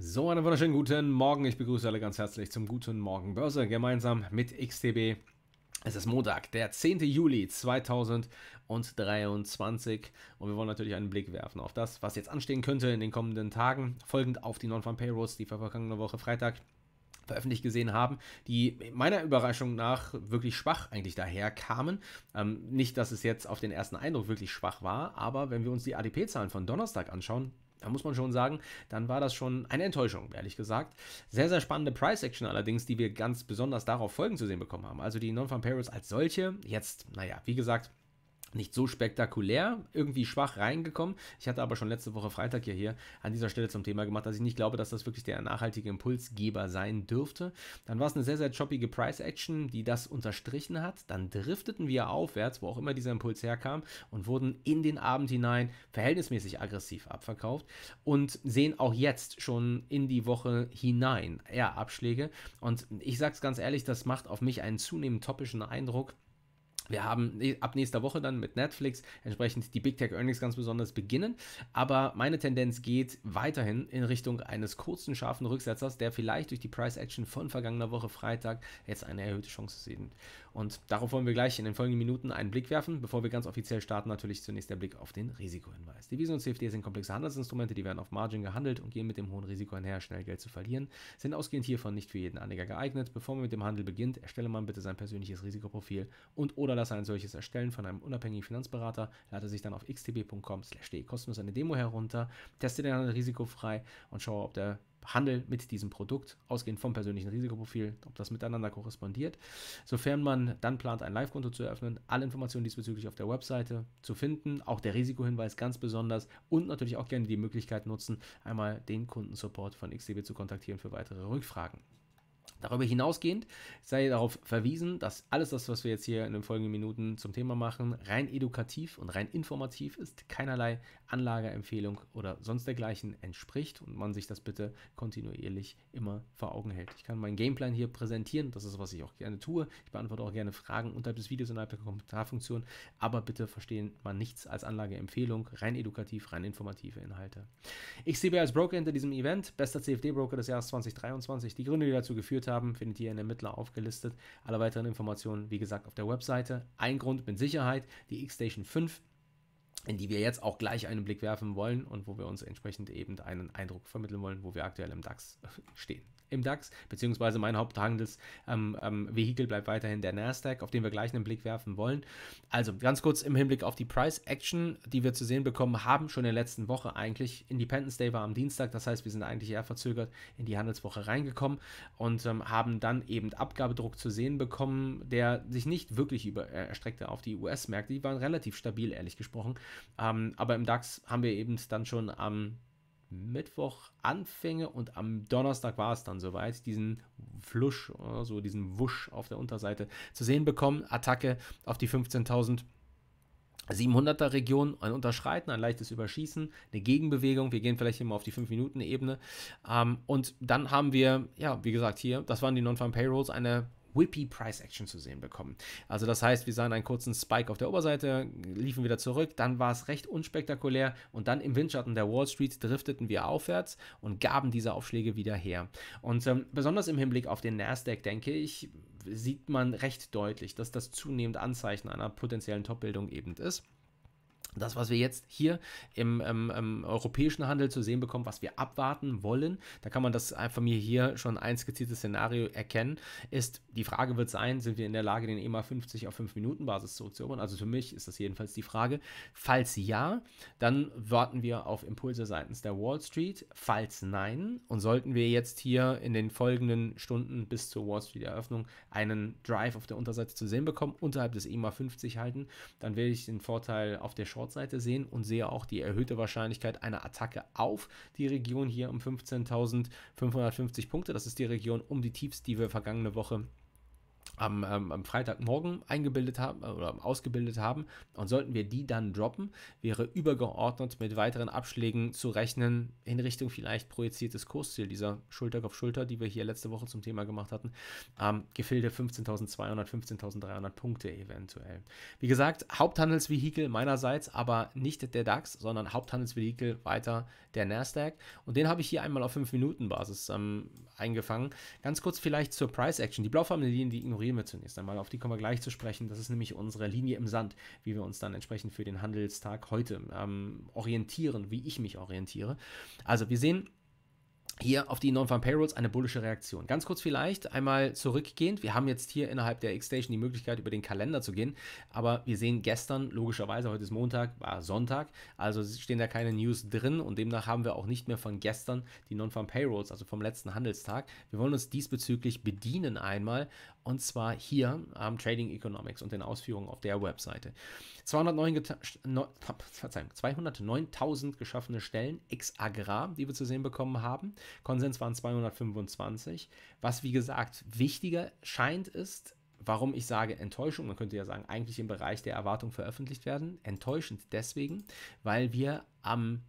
So, einen wunderschönen guten Morgen. Ich begrüße alle ganz herzlich zum Guten Morgen Börse gemeinsam mit XTB. Es ist Montag, der 10. Juli 2023 und wir wollen natürlich einen Blick werfen auf das, was jetzt anstehen könnte in den kommenden Tagen, folgend auf die Non-Farm Payrolls, die wir vergangene Woche Freitag veröffentlicht gesehen haben, die meiner Überraschung nach wirklich schwach eigentlich daherkamen. Ähm, nicht, dass es jetzt auf den ersten Eindruck wirklich schwach war, aber wenn wir uns die ADP-Zahlen von Donnerstag anschauen, da muss man schon sagen, dann war das schon eine Enttäuschung, ehrlich gesagt. Sehr, sehr spannende Price-Action allerdings, die wir ganz besonders darauf folgen zu sehen bekommen haben. Also die Non-Farm Payrolls als solche, jetzt, naja, wie gesagt, nicht so spektakulär, irgendwie schwach reingekommen. Ich hatte aber schon letzte Woche Freitag ja hier an dieser Stelle zum Thema gemacht, dass ich nicht glaube, dass das wirklich der nachhaltige Impulsgeber sein dürfte. Dann war es eine sehr, sehr choppige Price-Action, die das unterstrichen hat. Dann drifteten wir aufwärts, wo auch immer dieser Impuls herkam, und wurden in den Abend hinein verhältnismäßig aggressiv abverkauft und sehen auch jetzt schon in die Woche hinein eher Abschläge. Und ich sage es ganz ehrlich, das macht auf mich einen zunehmend topischen Eindruck. Wir haben ne, ab nächster Woche dann mit Netflix entsprechend die Big Tech Earnings ganz besonders beginnen. Aber meine Tendenz geht weiterhin in Richtung eines kurzen, scharfen Rücksetzers, der vielleicht durch die Price Action von vergangener Woche Freitag jetzt eine erhöhte Chance sieht. Und darauf wollen wir gleich in den folgenden Minuten einen Blick werfen. Bevor wir ganz offiziell starten, natürlich zunächst der Blick auf den Risikohinweis. Devisen und CFD sind komplexe Handelsinstrumente, die werden auf Margin gehandelt und gehen mit dem hohen Risiko einher, schnell Geld zu verlieren. Sind ausgehend hiervon nicht für jeden Anleger geeignet. Bevor man mit dem Handel beginnt, erstelle man bitte sein persönliches Risikoprofil und oder lasse ein solches erstellen von einem unabhängigen Finanzberater, lade sich dann auf xtb.com/de kostenlos eine Demo herunter, teste den Handel risikofrei und schaue, ob der Handel mit diesem Produkt, ausgehend vom persönlichen Risikoprofil, ob das miteinander korrespondiert. Sofern man dann plant, ein Live-Konto zu eröffnen, alle Informationen diesbezüglich auf der Webseite zu finden, auch der Risikohinweis ganz besonders und natürlich auch gerne die Möglichkeit nutzen, einmal den Kundensupport von XTB zu kontaktieren für weitere Rückfragen. Darüber hinausgehend sei darauf verwiesen, dass alles das, was wir jetzt hier in den folgenden Minuten zum Thema machen, rein edukativ und rein informativ ist, keinerlei Anlageempfehlung oder sonst dergleichen entspricht und man sich das bitte kontinuierlich immer vor Augen hält. Ich kann meinen Gameplan hier präsentieren, das ist, was ich auch gerne tue. Ich beantworte auch gerne Fragen unterhalb des Videos, innerhalb der Kommentarfunktion, aber bitte verstehen man nichts als Anlageempfehlung, rein edukativ, rein informative Inhalte. Ich sehe als Broker hinter diesem Event, bester CFD-Broker des Jahres 2023, die Gründe, die dazu geführt haben, haben, findet ihr in Ermittler aufgelistet. Alle weiteren Informationen, wie gesagt, auf der Webseite. Ein Grund mit Sicherheit, die X-Station 5, in die wir jetzt auch gleich einen Blick werfen wollen und wo wir uns entsprechend eben einen Eindruck vermitteln wollen, wo wir aktuell im DAX stehen im DAX, beziehungsweise mein Haupthandelsvehikel ähm, ähm, bleibt weiterhin der Nasdaq, auf den wir gleich einen Blick werfen wollen. Also ganz kurz im Hinblick auf die Price Action, die wir zu sehen bekommen haben, schon in der letzten Woche eigentlich. Independence Day war am Dienstag, das heißt, wir sind eigentlich eher verzögert in die Handelswoche reingekommen und ähm, haben dann eben Abgabedruck zu sehen bekommen, der sich nicht wirklich über, äh, erstreckte auf die US-Märkte. Die waren relativ stabil, ehrlich gesprochen. Ähm, aber im DAX haben wir eben dann schon am ähm, Mittwoch anfinge und am Donnerstag war es dann soweit, diesen Flusch, oder äh, so diesen Wusch auf der Unterseite zu sehen bekommen. Attacke auf die 15700 er Region, ein Unterschreiten, ein leichtes Überschießen, eine Gegenbewegung. Wir gehen vielleicht immer auf die 5-Minuten-Ebene. Ähm, und dann haben wir, ja, wie gesagt, hier, das waren die Non-Farm Payrolls, eine Whippy Price Action zu sehen bekommen. Also das heißt, wir sahen einen kurzen Spike auf der Oberseite, liefen wieder zurück, dann war es recht unspektakulär und dann im Windschatten der Wall Street drifteten wir aufwärts und gaben diese Aufschläge wieder her. Und ähm, besonders im Hinblick auf den Nasdaq, denke ich, sieht man recht deutlich, dass das zunehmend Anzeichen einer potenziellen Topbildung eben ist das, was wir jetzt hier im, im, ähm, im, europäischen Handel zu sehen bekommen, was wir abwarten wollen, da kann man das einfach mir hier schon ein skizziertes Szenario erkennen, ist, die Frage wird sein, sind wir in der Lage, den EMA 50 auf 5-Minuten-Basis zurückzuerobern? Also für mich ist das jedenfalls die Frage. Falls ja, dann warten wir auf Impulse seitens der Wall Street. Falls nein, und sollten wir jetzt hier in den folgenden Stunden bis zur Wall Street-Eröffnung einen Drive auf der Unterseite zu sehen bekommen, unterhalb des EMA 50 halten, dann werde ich den Vorteil auf der Short Shortseite sehen und sehe auch die erhöhte Wahrscheinlichkeit einer Attacke auf die Region hier um 15.550 Punkte. Das ist die Region um die Tiefs, die wir vergangene Woche am, ähm, am Freitagmorgen eingebildet haben äh, oder ausgebildet haben. Und sollten wir die dann droppen, wäre übergeordnet mit weiteren Abschlägen zu rechnen in Richtung vielleicht projiziertes Kursziel dieser Schulter auf Schulter, die wir hier letzte Woche zum Thema gemacht hatten. Ähm, Gefilde 15.200, 15.300 Punkte eventuell. Wie gesagt, Haupthandelsvehikel meinerseits, aber nicht der DAX, sondern Haupthandelsvehikel weiter der Nasdaq. Und den habe ich hier einmal auf 5-Minuten-Basis ähm, eingefangen. Ganz kurz vielleicht zur Price Action. Die Blaufamilien, die ignorieren Probleme zunächst einmal. Auf die kommen wir gleich zu sprechen. Das ist nämlich unsere Linie im Sand, wie wir uns dann entsprechend für den Handelstag heute ähm, orientieren, wie ich mich orientiere. Also wir sehen hier auf die Non-Farm Payrolls eine bullische Reaktion. Ganz kurz vielleicht einmal zurückgehend. Wir haben jetzt hier innerhalb der X-Station die Möglichkeit, über den Kalender zu gehen. Aber wir sehen gestern, logischerweise, heute ist Montag, war Sonntag. Also stehen da keine News drin und demnach haben wir auch nicht mehr von gestern die Non-Farm Payrolls, also vom letzten Handelstag. Wir wollen uns diesbezüglich bedienen einmal und zwar hier am Trading Economics und den Ausführungen auf der Webseite. 209.000 geschaffene Stellen, X-Agrar, die wir zu sehen bekommen haben. Konsens waren 225. Was wie gesagt wichtiger scheint ist, warum ich sage Enttäuschung, man könnte ja sagen, eigentlich im Bereich der Erwartung veröffentlicht werden. Enttäuschend deswegen, weil wir am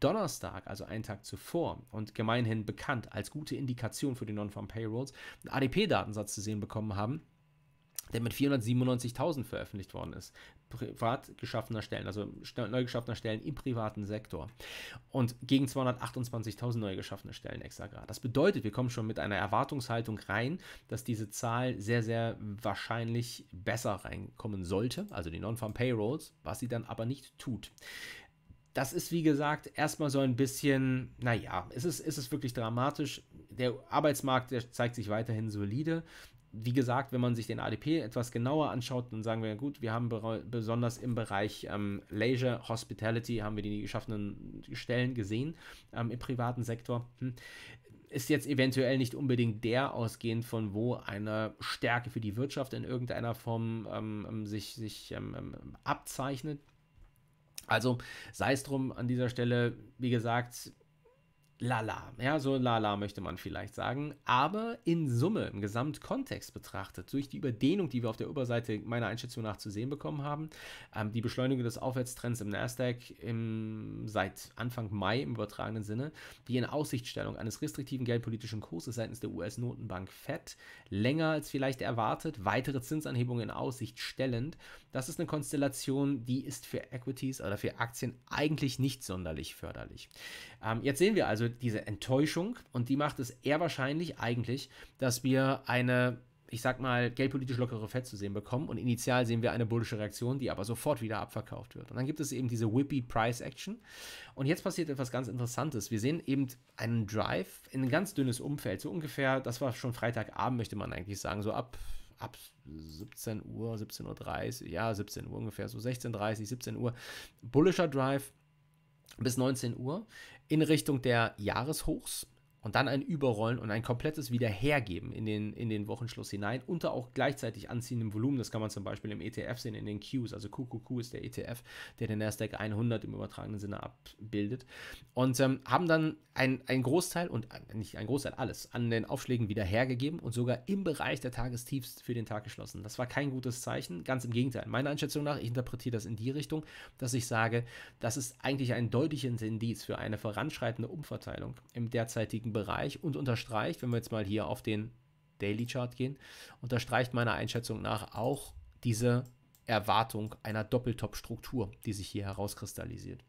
Donnerstag, also einen Tag zuvor und gemeinhin bekannt als gute Indikation für die Non-Farm Payrolls, einen ADP-Datensatz zu sehen bekommen haben, der mit 497.000 veröffentlicht worden ist. Privat geschaffener Stellen, also neu geschaffener Stellen im privaten Sektor. Und gegen 228.000 neu geschaffene Stellen extra gerade. Das bedeutet, wir kommen schon mit einer Erwartungshaltung rein, dass diese Zahl sehr, sehr wahrscheinlich besser reinkommen sollte, also die Non-Farm Payrolls, was sie dann aber nicht tut. Das ist, wie gesagt, erstmal so ein bisschen, naja, es ist, es ist wirklich dramatisch. Der Arbeitsmarkt, der zeigt sich weiterhin solide wie gesagt, wenn man sich den ADP etwas genauer anschaut, dann sagen wir, gut, wir haben besonders im Bereich ähm, Leisure, Hospitality haben wir die geschaffenen Stellen gesehen ähm, im privaten Sektor. Hm. Ist jetzt eventuell nicht unbedingt der ausgehend, von wo eine Stärke für die Wirtschaft in irgendeiner Form ähm, ähm sich, sich ähm, ähm, abzeichnet. Also sei es drum an dieser Stelle, wie gesagt, lala, ja, so lala möchte man vielleicht sagen, aber in Summe, im Gesamtkontext betrachtet, durch die Überdehnung, die wir auf der Oberseite meiner Einschätzung nach zu sehen bekommen haben, ähm, die Beschleunigung des Aufwärtstrends im Nasdaq im, seit Anfang Mai im übertragenen Sinne, die in Aussichtstellung eines restriktiven geldpolitischen Kurses seitens der US-Notenbank FED länger als vielleicht erwartet, weitere Zinsanhebungen in Aussicht stellend, das ist eine Konstellation, die ist für Equities oder für Aktien eigentlich nicht sonderlich förderlich. Ähm, jetzt sehen wir also, also diese Enttäuschung, und die macht es eher wahrscheinlich eigentlich, dass wir eine, ich sag mal, geldpolitisch lockere Fed zu sehen bekommen und initial sehen wir eine bullische Reaktion, die aber sofort wieder abverkauft wird. Und dann gibt es eben diese Whippy Price Action. Und jetzt passiert etwas ganz Interessantes. Wir sehen eben einen Drive in ein ganz dünnes Umfeld, so ungefähr, das war schon Freitagabend, möchte man eigentlich sagen, so ab ab 17 Uhr, 17.30 Uhr, ja, 17 Uhr ungefähr, so 16.30 Uhr, 17 Uhr, bullischer Drive bis 19 Uhr in Richtung der Jahreshochs und dann ein Überrollen und ein komplettes Wiederhergeben in den, in den Wochenschluss hinein unter auch gleichzeitig anziehendem Volumen. Das kann man zum Beispiel im ETF sehen, in den Qs. Also QQQ ist der ETF, der den NASDAQ 100 im übertragenen Sinne abbildet. Und ähm, haben dann einen Großteil und äh, nicht ein Großteil, alles an den Aufschlägen wiederhergegeben und sogar im Bereich der Tagestiefs für den Tag geschlossen. Das war kein gutes Zeichen, ganz im Gegenteil. Meiner Einschätzung nach, ich interpretiere das in die Richtung, dass ich sage, das ist eigentlich ein deutliches Indiz für eine voranschreitende Umverteilung im derzeitigen Bereich und unterstreicht, wenn wir jetzt mal hier auf den Daily Chart gehen, unterstreicht meiner Einschätzung nach auch diese Erwartung einer Doppeltop-Struktur, die sich hier herauskristallisiert.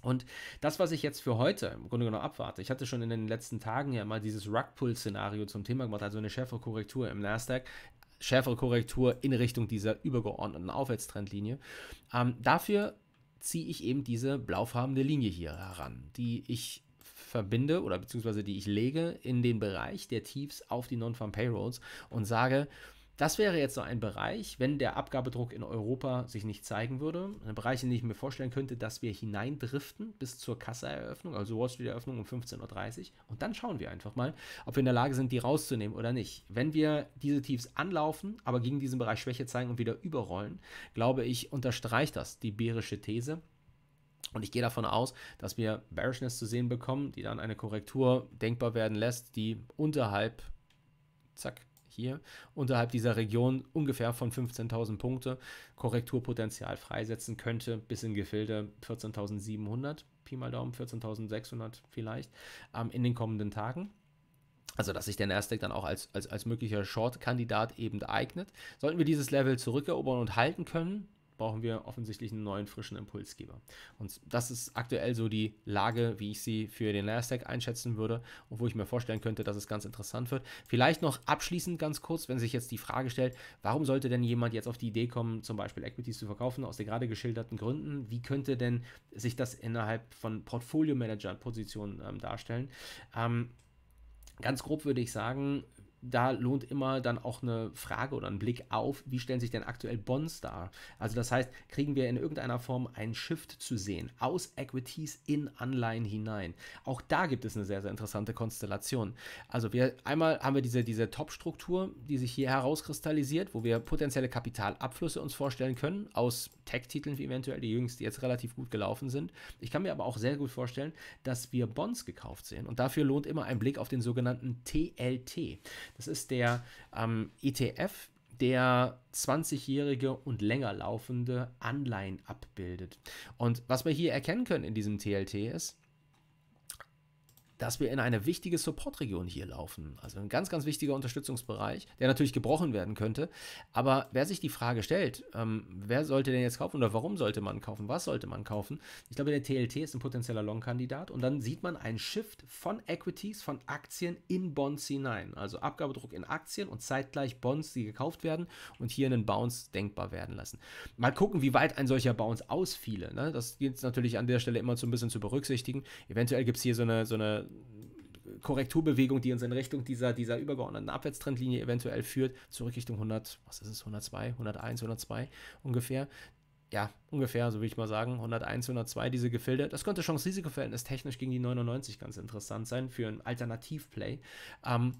Und das, was ich jetzt für heute im Grunde genommen abwarte, ich hatte schon in den letzten Tagen ja mal dieses Rug-Pull-Szenario zum Thema gemacht, also eine schärfere Korrektur im Nasdaq, schärfere Korrektur in Richtung dieser übergeordneten Aufwärtstrendlinie. Ähm, dafür ziehe ich eben diese blaufarbene Linie hier heran, die ich verbinde oder beziehungsweise die ich lege in den Bereich der Tiefs auf die Non-Farm-Payrolls und sage, das wäre jetzt so ein Bereich, wenn der Abgabedruck in Europa sich nicht zeigen würde. Ein Bereich, in den ich mir vorstellen könnte, dass wir hineindriften bis zur Kasseeröffnung, also Wall Street Eröffnung um 15.30 Uhr. Und dann schauen wir einfach mal, ob wir in der Lage sind, die rauszunehmen oder nicht. Wenn wir diese Tiefs anlaufen, aber gegen diesen Bereich Schwäche zeigen und wieder überrollen, glaube ich, unterstreicht das die bärische These und ich gehe davon aus, dass wir Bearishness zu sehen bekommen, die dann eine Korrektur denkbar werden lässt, die unterhalb, zack, hier, unterhalb dieser Region ungefähr von 15.000 Punkte Korrekturpotenzial freisetzen könnte, bis in Gefilde 14.700, Pi mal Daumen, 14.600 vielleicht, ähm, in den kommenden Tagen. Also, dass sich der Nasdaq dann auch als, als, als möglicher Short-Kandidat eben eignet. Sollten wir dieses Level zurückerobern und halten können, brauchen wir offensichtlich einen neuen frischen Impulsgeber. Und das ist aktuell so die Lage, wie ich sie für den Nasdaq einschätzen würde und wo ich mir vorstellen könnte, dass es ganz interessant wird. Vielleicht noch abschließend ganz kurz, wenn sich jetzt die Frage stellt, warum sollte denn jemand jetzt auf die Idee kommen, zum Beispiel Equities zu verkaufen, aus den gerade geschilderten Gründen? Wie könnte denn sich das innerhalb von Portfolio-Manager-Positionen ähm, darstellen? Ähm, Ganz grob würde ich sagen, da lohnt immer dann auch eine Frage oder ein Blick auf, wie stellen sich denn aktuell Bonds dar? Also das heißt, kriegen wir in irgendeiner Form einen Shift zu sehen aus Equities in Anleihen hinein. Auch da gibt es eine sehr, sehr interessante Konstellation. Also wir einmal haben wir diese, diese Top-Struktur, die sich hier herauskristallisiert, wo wir potenzielle Kapitalabflüsse uns vorstellen können, aus Tech-Titeln wie eventuell, die jüngsten jetzt relativ gut gelaufen sind. Ich kann mir aber auch sehr gut vorstellen, dass wir Bonds gekauft sehen und dafür lohnt immer ein Blick auf den sogenannten TLT. Das ist der ähm, ETF, der 20-jährige und länger laufende Anleihen abbildet. Und was wir hier erkennen können in diesem TLT ist, dass wir in eine wichtige Supportregion hier laufen. Also ein ganz, ganz wichtiger Unterstützungsbereich, der natürlich gebrochen werden könnte. Aber wer sich die Frage stellt, ähm, wer sollte denn jetzt kaufen oder warum sollte man kaufen, was sollte man kaufen? Ich glaube, der TLT ist ein potenzieller Long-Kandidat und dann sieht man einen Shift von Equities, von Aktien in Bonds hinein. Also Abgabedruck in Aktien und zeitgleich Bonds, die gekauft werden und hier einen Bounce denkbar werden lassen. Mal gucken, wie weit ein solcher Bounce ausfiele. Ne? Das gilt natürlich an der Stelle immer so ein bisschen zu berücksichtigen. Eventuell gibt es hier so eine, so eine Korrekturbewegung, die uns in Richtung dieser, dieser übergeordneten Abwärtstrendlinie eventuell führt, zurück Richtung 100, was ist es, 102, 101, 102 ungefähr. Ja, ungefähr, so würde ich mal sagen, 101, 102 diese Gefilde. Das könnte Chance-Risiko-Verhältnis technisch gegen die 99 ganz interessant sein für ein Alternativ-Play. Ähm,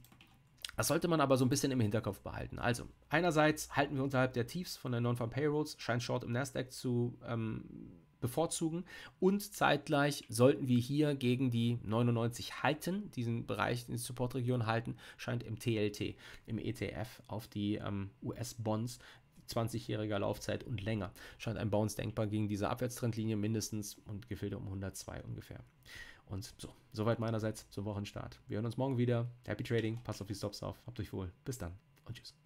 das sollte man aber so ein bisschen im Hinterkopf behalten. Also, einerseits halten wir unterhalb der Tiefs von der Non-Farm Payrolls, scheint Short im Nasdaq zu ähm, bevorzugen. Und zeitgleich sollten wir hier gegen die 99 halten, diesen Bereich, die Supportregion halten, scheint im TLT, im ETF auf die ähm, US-Bonds 20-jähriger Laufzeit und länger. Scheint ein Bounce denkbar gegen diese Abwärtstrendlinie mindestens und Gefilde um 102 ungefähr. Und so, soweit meinerseits zum Wochenstart. Wir hören uns morgen wieder. Happy Trading, passt auf die Stops auf, habt euch wohl. Bis dann und tschüss.